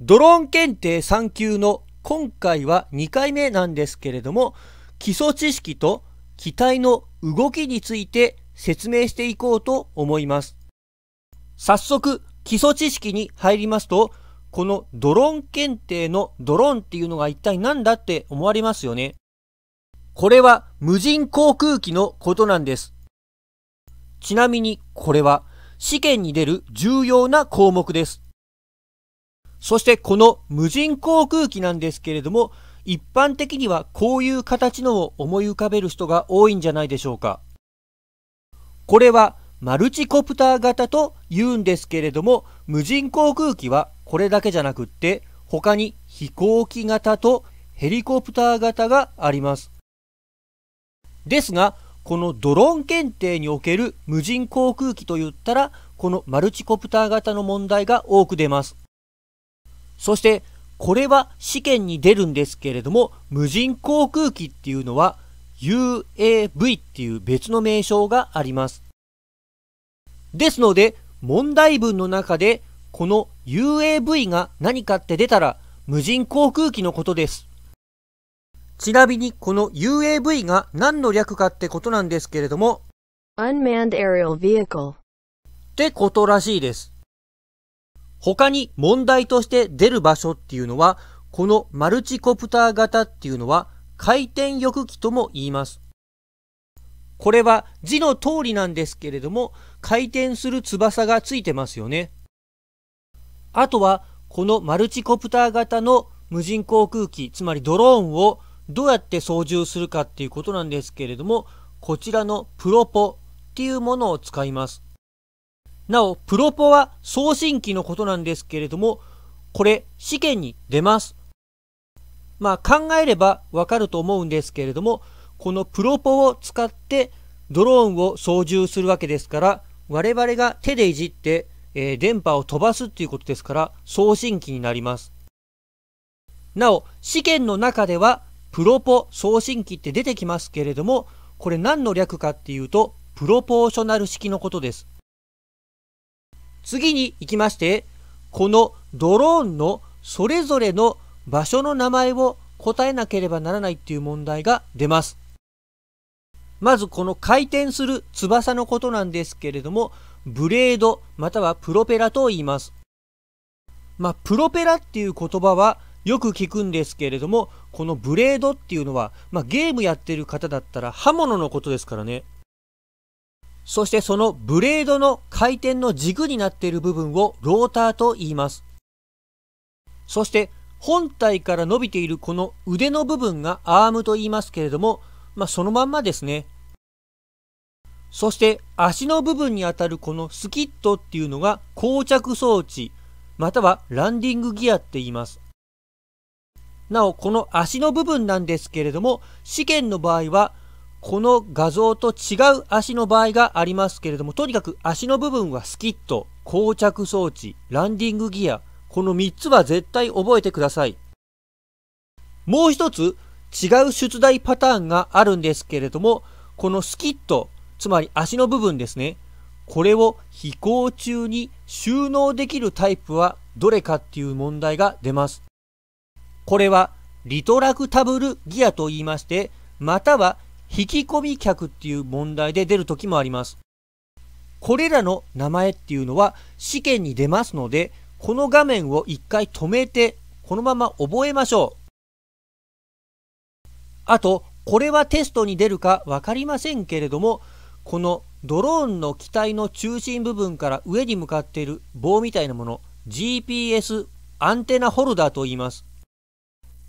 ドローン検定3級の今回は2回目なんですけれども、基礎知識と機体の動きについて説明していこうと思います。早速、基礎知識に入りますと、このドローン検定のドローンっていうのが一体何だって思われますよね。これは無人航空機のことなんです。ちなみにこれは試験に出る重要な項目です。そしてこの無人航空機なんですけれども、一般的にはこういう形のを思い浮かべる人が多いんじゃないでしょうか。これはマルチコプター型と言うんですけれども、無人航空機はこれだけじゃなくって、他に飛行機型とヘリコプター型があります。ですが、このドローン検定における無人航空機といったら、このマルチコプター型の問題が多く出ます。そしてこれは試験に出るんですけれども無人航空機っていうのは UAV っていう別の名称がありますですので問題文の中でこの UAV が何かって出たら無人航空機のことですちなみにこの UAV が何の略かってことなんですけれども Unmanned Aerial Vehicle ってことらしいです他に問題として出る場所っていうのは、このマルチコプター型っていうのは回転翼機とも言います。これは字の通りなんですけれども、回転する翼がついてますよね。あとは、このマルチコプター型の無人航空機、つまりドローンをどうやって操縦するかっていうことなんですけれども、こちらのプロポっていうものを使います。なお、プロポは送信機のことなんですけれども、これ試験に出ます。まあ考えればわかると思うんですけれども、このプロポを使ってドローンを操縦するわけですから、我々が手でいじって、えー、電波を飛ばすっていうことですから送信機になります。なお、試験の中ではプロポ送信機って出てきますけれども、これ何の略かっていうと、プロポーショナル式のことです。次に行きまして、このドローンのそれぞれの場所の名前を答えなければならないっていう問題が出ます。まずこの回転する翼のことなんですけれども、ブレードまたはプロペラと言います。まあ、プロペラっていう言葉はよく聞くんですけれども、このブレードっていうのは、まあ、ゲームやってる方だったら刃物のことですからね。そしてそのブレードの回転の軸になっている部分をローターと言います。そして本体から伸びているこの腕の部分がアームと言いますけれども、まあ、そのまんまですね。そして足の部分にあたるこのスキットっていうのが膠着装置、またはランディングギアって言います。なお、この足の部分なんですけれども、試験の場合はこの画像と違う足の場合がありますけれども、とにかく足の部分はスキット、膠着装置、ランディングギア、この3つは絶対覚えてください。もう一つ違う出題パターンがあるんですけれども、このスキット、つまり足の部分ですね。これを飛行中に収納できるタイプはどれかっていう問題が出ます。これはリトラクタブルギアと言いまして、または引き込み客っていう問題で出る時もあります。これらの名前っていうのは試験に出ますので、この画面を一回止めて、このまま覚えましょう。あと、これはテストに出るかわかりませんけれども、このドローンの機体の中心部分から上に向かっている棒みたいなもの、GPS アンテナホルダーと言います。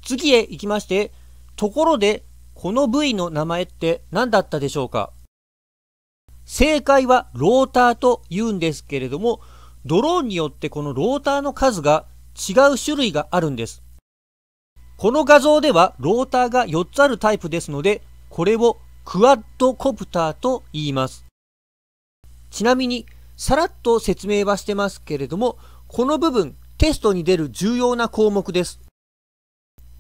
次へ行きまして、ところでこの部位の名前って何だったでしょうか正解はローターと言うんですけれども、ドローンによってこのローターの数が違う種類があるんです。この画像ではローターが4つあるタイプですので、これをクワッドコプターと言います。ちなみに、さらっと説明はしてますけれども、この部分、テストに出る重要な項目です。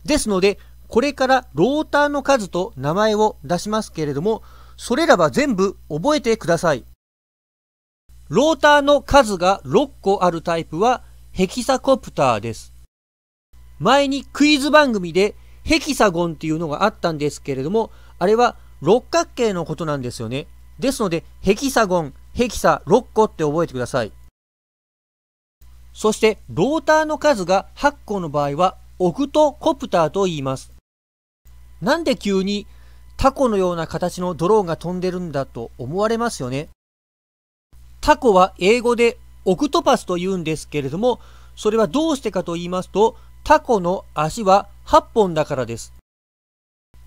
ですので、これからローターの数と名前を出しますけれども、それらは全部覚えてください。ローターの数が6個あるタイプはヘキサコプターです。前にクイズ番組でヘキサゴンっていうのがあったんですけれども、あれは六角形のことなんですよね。ですので、ヘキサゴン、ヘキサ6個って覚えてください。そして、ローターの数が8個の場合は、オクトコプターと言います。なんで急にタコのような形のドローンが飛んでるんだと思われますよね。タコは英語でオクトパスと言うんですけれども、それはどうしてかと言いますと、タコの足は8本だからです。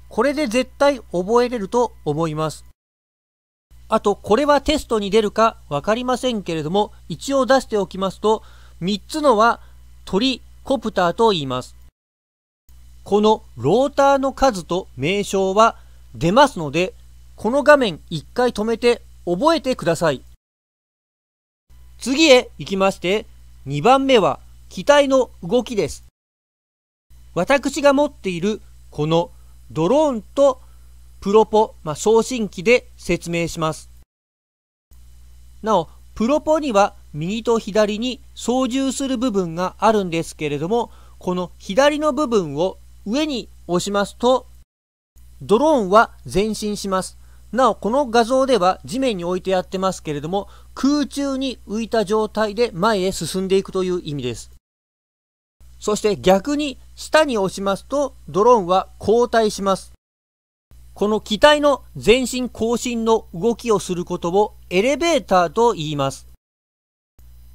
これで絶対覚えれると思います。あと、これはテストに出るかわかりませんけれども、一応出しておきますと、3つのは鳥、コプターと言います。このローターの数と名称は出ますので、この画面一回止めて覚えてください。次へ行きまして、2番目は機体の動きです。私が持っているこのドローンとプロポ、まあ、送信機で説明します。なお、プロポには右と左に操縦する部分があるんですけれども、この左の部分を上に押しますと、ドローンは前進します。なお、この画像では地面に置いてやってますけれども、空中に浮いた状態で前へ進んでいくという意味です。そして逆に下に押しますと、ドローンは後退します。この機体の前進後進の動きをすることをエレベーターと言います。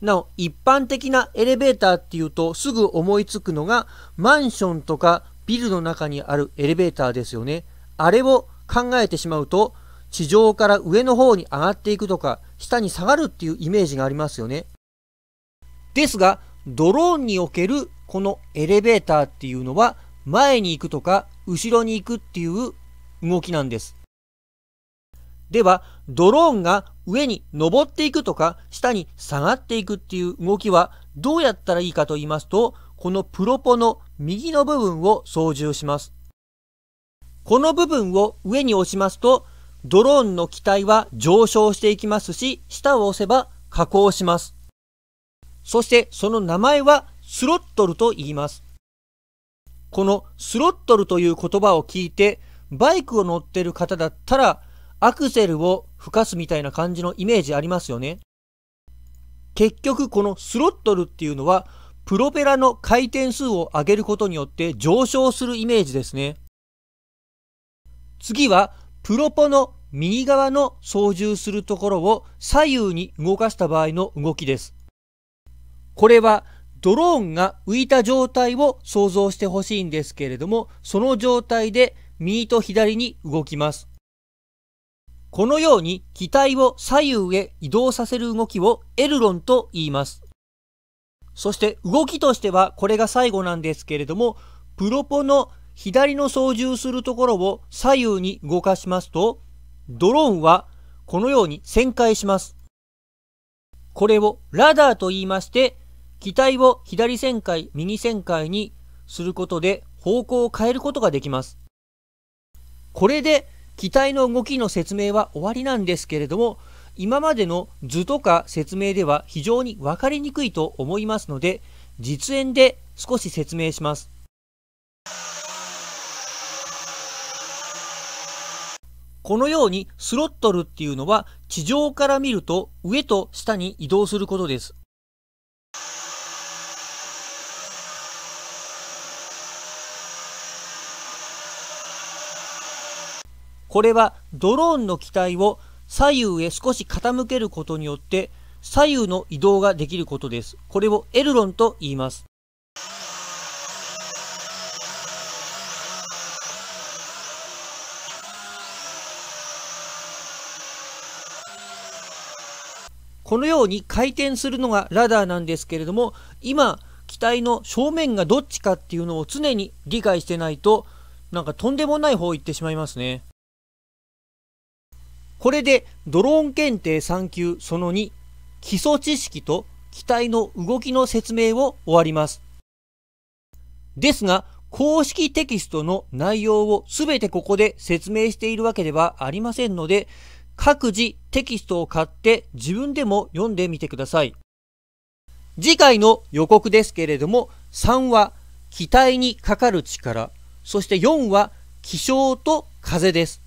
なお、一般的なエレベーターっていうとすぐ思いつくのがマンションとかビルの中にあるエレベーターですよね。あれを考えてしまうと、地上から上の方に上がっていくとか、下に下がるっていうイメージがありますよね。ですが、ドローンにおけるこのエレベーターっていうのは、前に行くとか、後ろに行くっていう動きなんです。では、ドローンが上に登っていくとか、下に下がっていくっていう動きは、どうやったらいいかと言いますと、このプロポの右の部分を操縦します。この部分を上に押しますと、ドローンの機体は上昇していきますし、下を押せば加工します。そしてその名前はスロットルと言います。このスロットルという言葉を聞いて、バイクを乗ってる方だったら、アクセルを吹かすみたいな感じのイメージありますよね。結局このスロットルっていうのはプロペラの回転数を上げることによって上昇するイメージですね。次は、プロポの右側の操縦するところを左右に動かした場合の動きです。これは、ドローンが浮いた状態を想像してほしいんですけれども、その状態で右と左に動きます。このように機体を左右へ移動させる動きをエルロンと言います。そして動きとしてはこれが最後なんですけれども、プロポの左の操縦するところを左右に動かしますと、ドローンはこのように旋回します。これをラダーと言いまして、機体を左旋回、右旋回にすることで方向を変えることができます。これで機体の動きの説明は終わりなんですけれども、今までの図とか説明では非常に分かりにくいと思いますので、実演で少し説明します。このようにスロットルっていうのは地上から見ると上と下に移動することです。これはドローンの機体を左右へ少し傾けることによって左右の移動ができることです。これをエルロンと言います。このように回転するのがラダーなんですけれども、今、機体の正面がどっちかっていうのを常に理解してないと、なんかとんでもない方行ってしまいますね。これでドローン検定3級その2、基礎知識と機体の動きの説明を終わります。ですが、公式テキストの内容をすべてここで説明しているわけではありませんので、各自テキストを買って自分でも読んでみてください。次回の予告ですけれども、3は機体にかかる力、そして4は気象と風です。